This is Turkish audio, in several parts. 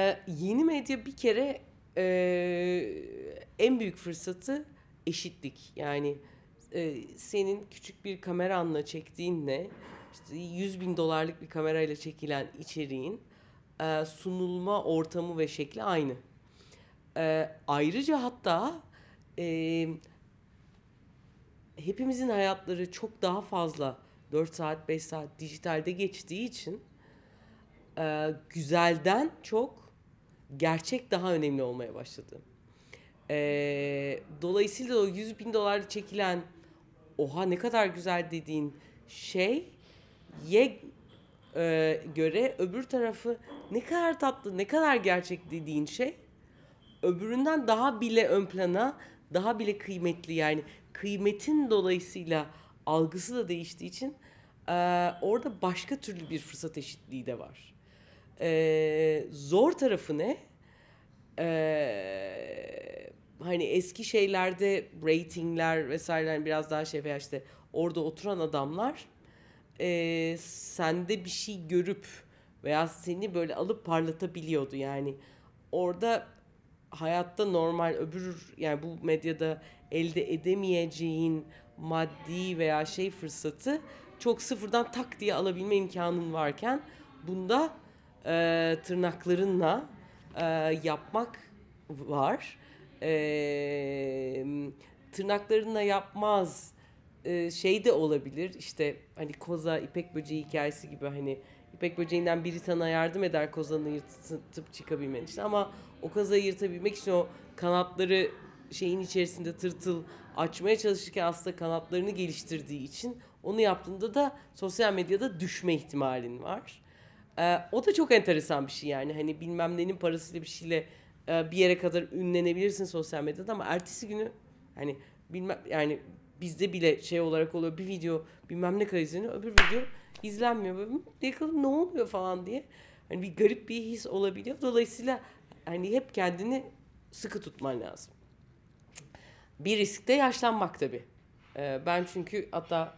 Ee, yeni medya bir kere e, en büyük fırsatı eşitlik. Yani e, senin küçük bir kameranla çektiğinle işte 100 bin dolarlık bir kamerayla çekilen içeriğin e, sunulma ortamı ve şekli aynı. E, ayrıca hatta e, hepimizin hayatları çok daha fazla 4 saat 5 saat dijitalde geçtiği için e, güzelden çok gerçek daha önemli olmaya başladı. E, dolayısıyla o 100 bin dolar çekilen oha ne kadar güzel dediğin şey ye e, göre öbür tarafı ne kadar tatlı ne kadar gerçek dediğin şey öbüründen daha bile ön plana daha bile kıymetli yani kıymetin dolayısıyla algısı da değiştiği için e, orada başka türlü bir fırsat eşitliği de var. Ee, zor tarafı ne? Ee, hani eski şeylerde ratingler vesaire yani biraz daha şey veya işte orada oturan adamlar e, sende bir şey görüp veya seni böyle alıp parlatabiliyordu yani orada hayatta normal öbür yani bu medyada elde edemeyeceğin maddi veya şey fırsatı çok sıfırdan tak diye alabilme imkanın varken bunda e, tırnaklarınla e, yapmak var. E, tırnaklarınla yapmaz e, şey de olabilir. İşte hani koza, ipek böceği hikayesi gibi hani ipek böceğinden biri sana yardım eder kozanı yırtıp çıkabilmen için. Ama o kozayı yırtabilmek için o kanatları şeyin içerisinde tırtıl açmaya çalışırken aslında kanatlarını geliştirdiği için onu yaptığında da sosyal medyada düşme ihtimalin var. E, o da çok enteresan bir şey yani. Hani bilmem nenin parasıyla bir şeyle e, bir yere kadar ünlenebilirsin sosyal medyada ama ertesi günü hani bilmem yani bizde bile şey olarak oluyor bir video bilmem ne kadar izleniyor öbür video izlenmiyor böyle yakalım hmm, ne oluyor falan diye hani bir garip bir his olabiliyor dolayısıyla hani hep kendini sıkı tutman lazım bir risk de yaşlanmak tabi ee, ben çünkü hatta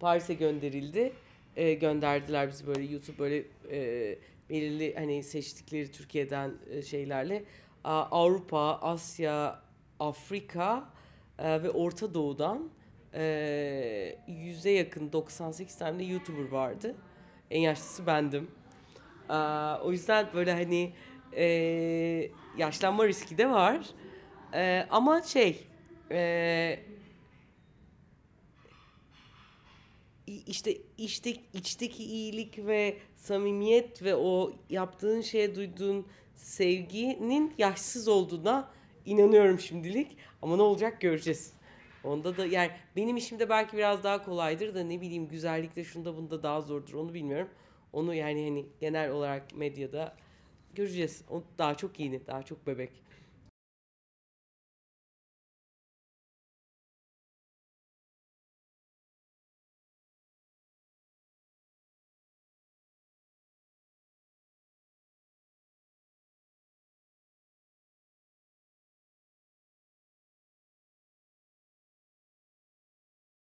Paris'e gönderildi e, gönderdiler bizi böyle YouTube böyle e, belirli hani seçtikleri Türkiye'den e, şeylerle A, Avrupa, Asya, Afrika e, ve Orta Doğu'dan e, yüze yakın 98 tane de YouTuber vardı. En yaşlısı bendim. E, o yüzden böyle hani e, yaşlanma riski de var. E, ama şey e, işte içtik, içteki iyilik ve samimiyet ve o yaptığın şeye duyduğun sevginin yaşsız olduğuna inanıyorum şimdilik. Ama ne olacak göreceğiz. Onda da yani benim işimde belki biraz daha kolaydır da ne bileyim güzellikte şunda bunda daha zordur onu bilmiyorum. Onu yani hani genel olarak medyada göreceğiz. O daha çok yeni, daha çok bebek.